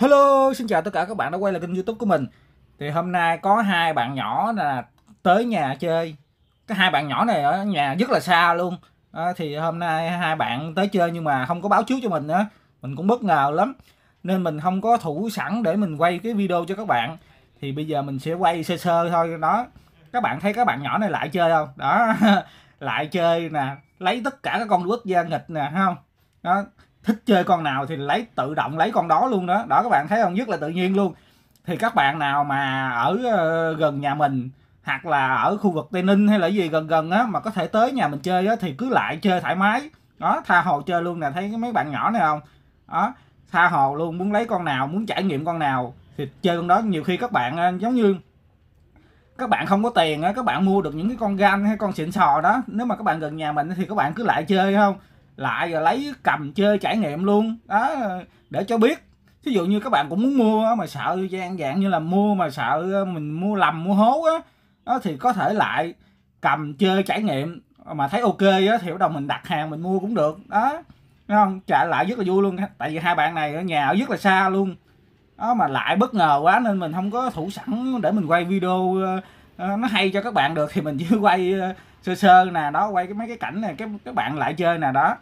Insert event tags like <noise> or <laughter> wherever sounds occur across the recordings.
Hello, xin chào tất cả các bạn đã quay lại kênh youtube của mình Thì hôm nay có hai bạn nhỏ là tới nhà chơi Cái hai bạn nhỏ này ở nhà rất là xa luôn à, Thì hôm nay hai bạn tới chơi nhưng mà không có báo trước cho mình nữa Mình cũng bất ngờ lắm Nên mình không có thủ sẵn để mình quay cái video cho các bạn Thì bây giờ mình sẽ quay sơ sơ thôi đó Các bạn thấy các bạn nhỏ này lại chơi không? Đó, <laughs> lại chơi nè Lấy tất cả các con đuốc da nghịch nè, không? Đó, thích chơi con nào thì lấy tự động lấy con đó luôn đó đó các bạn thấy không rất là tự nhiên luôn thì các bạn nào mà ở ờ, gần nhà mình hoặc là ở khu vực tây ninh hay là gì gần gần á mà có thể tới nhà mình chơi á thì cứ lại chơi thoải mái đó tha hồ chơi luôn nè thấy mấy bạn nhỏ này không đó tha hồ luôn muốn lấy con nào muốn trải nghiệm con nào thì chơi con đó nhiều khi các bạn ờ, giống như các bạn không có tiền á các bạn mua được những cái con gan hay con xịn sò đó nếu mà các bạn gần nhà mình thì các bạn cứ lại chơi không lại rồi lấy cầm chơi trải nghiệm luôn đó để cho biết ví dụ như các bạn cũng muốn mua mà sợ dạng dạng như là mua mà sợ ờ, mình mua lầm mua hố á đó, thì có thể lại cầm chơi trải nghiệm mà thấy ok á thì bắt đầu mình đặt hàng mình mua cũng được đó Đúng không trả lại rất là vui luôn tại vì hai bạn này ở nhà ở rất là xa luôn đó mà lại bất ngờ quá nên mình không có thủ sẵn để mình quay video ờ, ờ, nó hay cho các bạn được thì mình <laughs> chỉ quay sơ sơ nè đó quay cái mấy cái cảnh này các các bạn lại chơi nè đó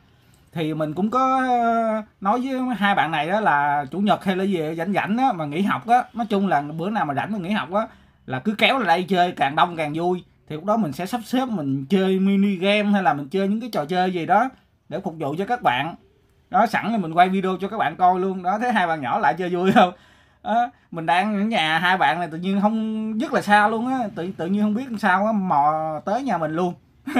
thì mình cũng có ờ, nói với hai bạn này đó là chủ nhật hay là gì rảnh rảnh á mà nghỉ học á nói chung là bữa nào mà rảnh mà nghỉ học á là cứ kéo lại đây chơi càng đông càng vui thì lúc đó mình sẽ sắp xếp mình chơi mini game hay là mình chơi những cái trò chơi gì đó để phục vụ cho các bạn đó sẵn thì mình quay video cho các bạn coi luôn đó thấy hai bạn nhỏ lại chơi vui không đó, mình đang ở nhà hai bạn này tự nhiên không rất là xa luôn á tự tự nhiên không biết làm sao á mò tới nhà mình luôn <laughs>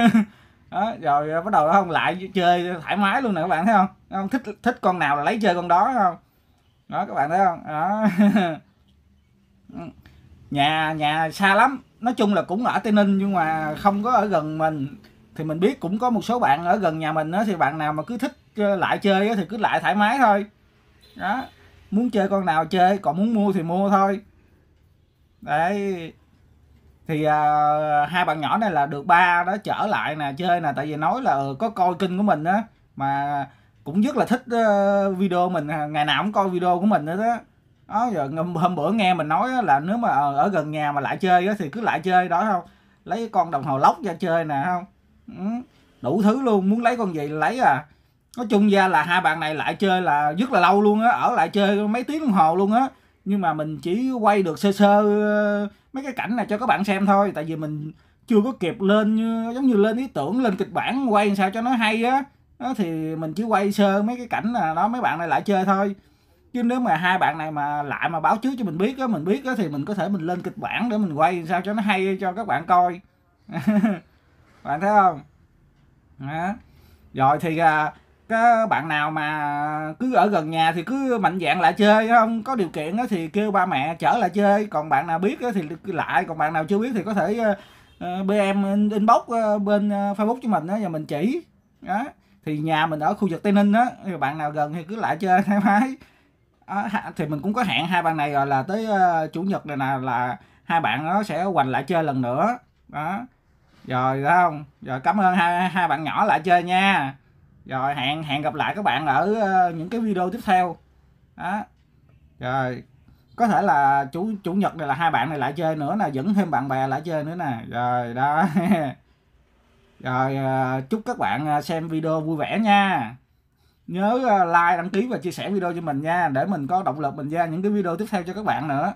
đó, rồi bắt đầu nó không lại chơi thoải mái luôn nè các bạn thấy không không thích thích con nào là lấy chơi con đó không đó các bạn thấy không đó <laughs> nhà nhà xa lắm nói chung là cũng ở tây ninh nhưng mà không có ở gần mình thì mình biết cũng có một số bạn ở gần nhà mình đó, thì bạn nào mà cứ thích ờ, lại chơi thì cứ lại thoải mái thôi đó muốn chơi con nào chơi còn muốn mua thì mua thôi đấy thì à, hai bạn nhỏ này là được ba đó trở lại nè chơi nè tại vì nói là ừ, có coi kênh của mình á mà cũng rất là thích uh, video mình à, ngày nào cũng coi video của mình nữa đó đó giờ hôm bữa nghe mình nói là nếu mà ờ, ở gần nhà mà lại chơi đó, thì cứ lại chơi đó không lấy con đồng hồ lóc ra chơi nè không ừ, đủ thứ luôn muốn lấy con gì lấy à nói chung ra là hai bạn này lại chơi là rất là lâu luôn á ở lại chơi mấy tiếng đồng hồ luôn á nhưng mà mình chỉ quay được sơ sơ ờ, mấy cái cảnh này cho các bạn xem thôi tại vì mình chưa có kịp lên giống như lên ý tưởng lên kịch bản quay sao cho nó hay á thì mình chỉ quay sơ mấy cái cảnh là đó mấy bạn này lại chơi thôi chứ nếu mà hai bạn này mà lại mà báo trước cho mình biết á mình biết á thì mình có thể mình lên kịch bản để mình quay sao cho nó hay cho các bạn coi <laughs> bạn thấy không đó. rồi thì à, các bạn nào mà cứ ở gần nhà thì cứ mạnh dạng lại chơi không có điều kiện thì kêu ba mẹ chở lại chơi còn bạn nào biết thì lại còn bạn nào chưa biết thì có thể ờ, ờ, bm inbox ờ, bên facebook của mình và mình chỉ đó thì nhà mình ở khu vực tây ninh á thì bạn nào gần thì cứ lại chơi thoải mái thì mình cũng có hẹn hai bạn này rồi là tới chủ nhật này là là hai bạn nó sẽ hoành lại chơi lần nữa đó rồi đó không rồi cảm ơn hai hai bạn nhỏ lại chơi nha rồi hẹn hẹn gặp lại các bạn ở ờ, những cái video tiếp theo đó rồi có thể là chủ chủ nhật này là hai bạn này lại chơi nữa nè dẫn thêm bạn bè lại chơi nữa nè rồi đó <laughs> rồi ờ, chúc các bạn ờ, xem video vui vẻ nha nhớ like đăng ký và chia sẻ video cho mình nha để mình có động lực mình ra những cái video tiếp theo cho các bạn nữa